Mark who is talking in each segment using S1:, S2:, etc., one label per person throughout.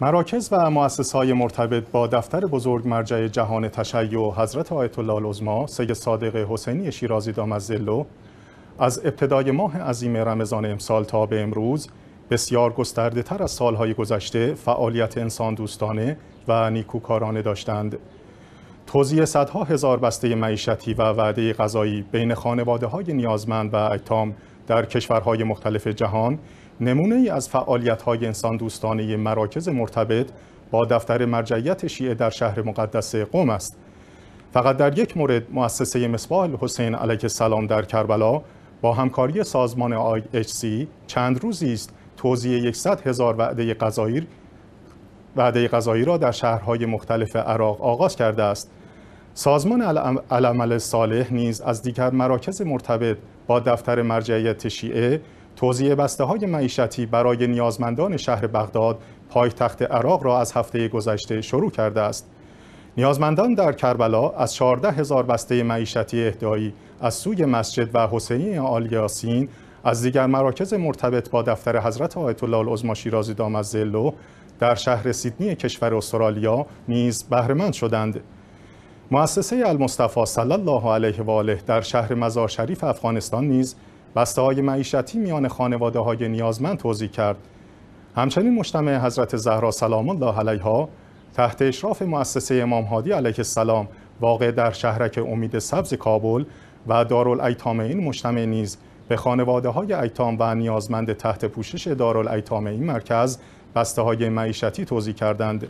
S1: مراکز و مؤسس های مرتبط با دفتر بزرگ مرجع جهان تشیع حضرت آیت الله العظما سید صادق حسینی شیرازی دامزلو از ابتدای ماه عظیم رمضان امسال تا به امروز بسیار گسترده تر از سالهای گذشته فعالیت انسان دوستانه و نیکوکارانه داشتند. توزیع صدها هزار بسته معیشتی و وعده غذایی بین خانواده های نیازمند و ایتام در کشورهای مختلف جهان نمونه ای از های انسان دوستانه مراکز مرتبط با دفتر مرجعیت شیعه در شهر مقدس قوم است. فقط در یک مورد مؤسسه مصباح حسین علیه السلام در کربلا با همکاری سازمان IHC چند روزی است توزیع 100 هزار وعده غذایی وعده غذایی را در شهرهای مختلف عراق آغاز کرده است. سازمان العمل صالح نیز از دیگر مراکز مرتبط با دفتر مرجعیت شیعه توزیع بسته های معیشتی برای نیازمندان شهر بغداد پایتخت عراق را از هفته گذشته شروع کرده است. نیازمندان در کربلا از 14 هزار بسته معیشتی اهدایی از سوی مسجد و حسین آل یاسین از دیگر مراکز مرتبط با دفتر حضرت آیت الله العظما شیرازی دامزلو در شهر سیدنی کشور استرالیا نیز بهرهمند شدند. مؤسسه المصطفى صلی الله علیه و آله در شهر مزار شریف افغانستان نیز بسته های معیشتی میان خانواده های نیازمند توضیح کرد همچنین مجتمع حضرت زهرا سلام الله علیها تحت اشراف مؤسسه امام هادی علیه السلام واقع در شهرک امید سبز کابل و ایتام این مجتمع نیز به خانواده های ایتام و نیازمند تحت پوشش ایتام این مرکز بسته های معیشتی توضیح کردند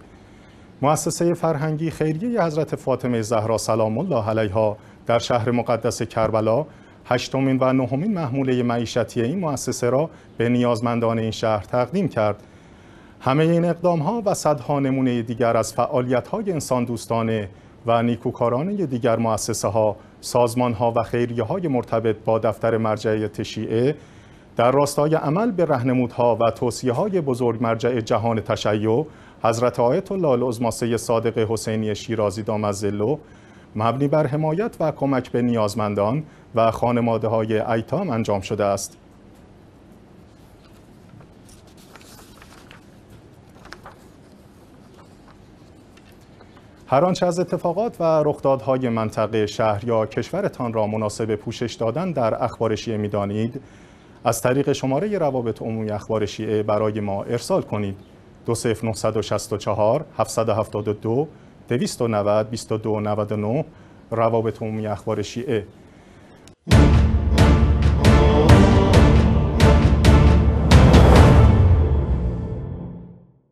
S1: مؤسسه فرهنگی خیریه حضرت فاطمه زهرا سلام الله علیها در شهر مقدس کربلا هشتمین و نهمین محموله معیشتی این مؤسسه را به نیازمندان این شهر تقدیم کرد همه این اقدام ها و صدها نمونه دیگر از فعالیت های انسان دوستانه و نیکوکارانه دیگر مؤسسه ها، سازمان ها و خیریه های مرتبط با دفتر مرجعیت شیعه در راستای عمل به رهنمودها و توصیه های بزرگ مرجع جهان تشیع حضرت آیت الله العظماسه صادق حسینی شیرازی دامزلو مبنی بر حمایت و کمک به نیازمندان و خانماده های ایتام انجام شده است. هر آنچه از اتفاقات و رخدادهای منطقه شهر یا کشورتان را مناسب پوشش دادن در اخبارشی می میدانید از طریق شماره روابط عمومی اخبار شیعه برای ما ارسال کنید 20964 772 290 2299 روابط عمومی اخبار شیعه